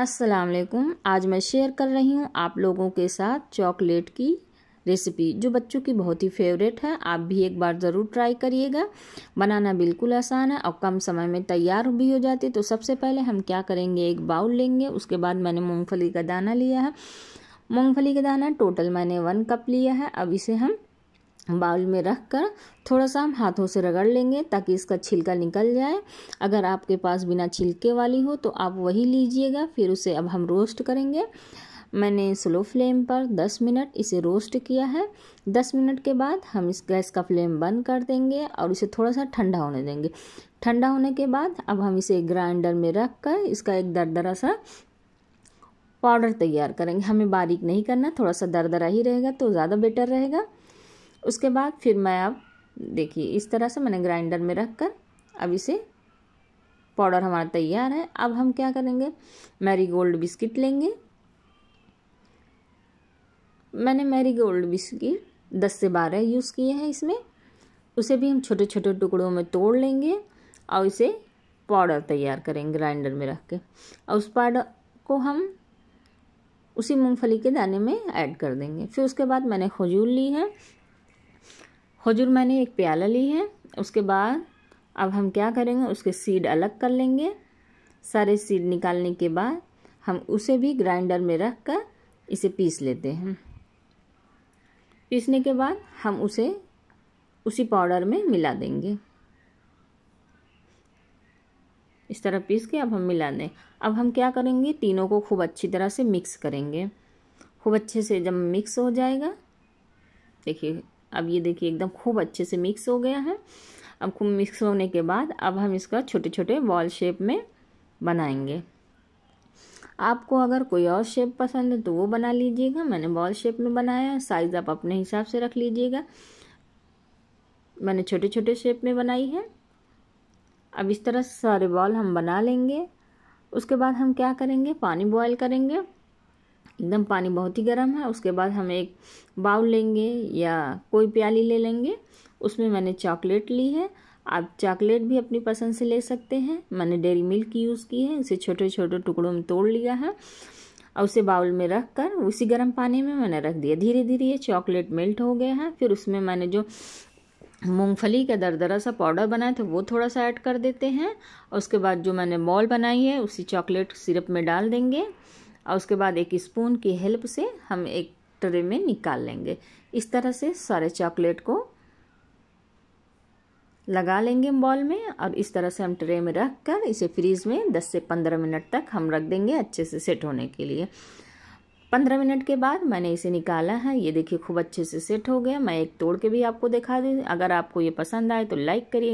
अस्सलाम वालेकुम आज मैं शेयर कर रही हूँ आप लोगों के साथ चॉकलेट की रेसिपी जो बच्चों की बहुत ही फेवरेट है आप भी एक बार ज़रूर ट्राई करिएगा बनाना बिल्कुल आसान है और कम समय में तैयार भी हो जाती है तो सबसे पहले हम क्या करेंगे एक बाउल लेंगे उसके बाद मैंने मूँगफली का दाना लिया है मूँगफली का दाना टोटल मैंने वन कप लिया है अब इसे हम बाउल में रख कर थोड़ा सा हम हाथों से रगड़ लेंगे ताकि इसका छिलका निकल जाए अगर आपके पास बिना छिलके वाली हो तो आप वही लीजिएगा फिर उसे अब हम रोस्ट करेंगे मैंने स्लो फ्लेम पर 10 मिनट इसे रोस्ट किया है 10 मिनट के बाद हम इस गैस का फ्लेम बंद कर देंगे और इसे थोड़ा सा ठंडा होने देंगे ठंडा होने के बाद अब हम इसे ग्राइंडर में रख कर इसका एक दरदरा सा पाउडर तैयार करेंगे हमें बारीक नहीं करना थोड़ा सा दरदरा ही रहेगा तो ज़्यादा बेटर रहेगा उसके बाद फिर मैं अब देखिए इस तरह से मैंने ग्राइंडर में रख कर अब इसे पाउडर हमारा तैयार है अब हम क्या करेंगे मैरी गोल्ड बिस्किट लेंगे मैंने मैरी गोल्ड बिस्किट दस से बारह यूज़ किए हैं इसमें उसे भी हम छोटे छोटे टुकड़ों में तोड़ लेंगे और इसे पाउडर तैयार करेंगे ग्राइंडर में रख के और उस पाउडर को हम उसी मूंगफली के दाने में ऐड कर देंगे फिर उसके बाद मैंने खजूर ली है हजूर मैंने एक प्याला ली है उसके बाद अब हम क्या करेंगे उसके सीड अलग कर लेंगे सारे सीड निकालने के बाद हम उसे भी ग्राइंडर में रख कर इसे पीस लेते हैं पीसने के बाद हम उसे उसी पाउडर में मिला देंगे इस तरह पीस के अब हम मिला दें अब हम क्या करेंगे तीनों को खूब अच्छी तरह से मिक्स करेंगे खूब अच्छे से जब मिक्स हो जाएगा देखिए अब ये देखिए एकदम खूब अच्छे से मिक्स हो गया है अब खूब मिक्स होने के बाद अब हम इसका छोटे छोटे बॉल शेप में बनाएंगे आपको अगर कोई और शेप पसंद है तो वो बना लीजिएगा मैंने बॉल शेप में बनाया है साइज़ आप अपने हिसाब से रख लीजिएगा मैंने छोटे छोटे शेप में बनाई है अब इस तरह सारे बॉल हम बना लेंगे उसके बाद हम क्या करेंगे पानी बॉयल करेंगे एकदम पानी बहुत ही गर्म है उसके बाद हम एक बाउल लेंगे या कोई प्याली ले लेंगे उसमें मैंने चॉकलेट ली है आप चॉकलेट भी अपनी पसंद से ले सकते हैं मैंने डेरी मिल्क यूज़ की है इसे छोटे छोटे टुकड़ों में तोड़ लिया है और उसे बाउल में रख कर उसी गर्म पानी में मैंने रख दिया धीरे धीरे ये चॉकलेट मेल्ट हो गया है फिर उसमें मैंने जो मूंगफली का दरदरा सा पाउडर बनाया था वो थोड़ा सा ऐड कर देते हैं और उसके बाद जो मैंने बॉल बनाई है उसी चॉकलेट सिरप में डाल देंगे और उसके बाद एक स्पून की हेल्प से हम एक ट्रे में निकाल लेंगे इस तरह से सारे चॉकलेट को लगा लेंगे बॉल में और इस तरह से हम ट्रे में रख कर इसे फ्रीज में 10 से 15 मिनट तक हम रख देंगे अच्छे से सेट होने के लिए 15 मिनट के बाद मैंने इसे निकाला है ये देखिए खूब अच्छे से सेट हो गया मैं एक तोड़ के भी आपको दिखा दी अगर आपको ये पसंद आए तो लाइक करिए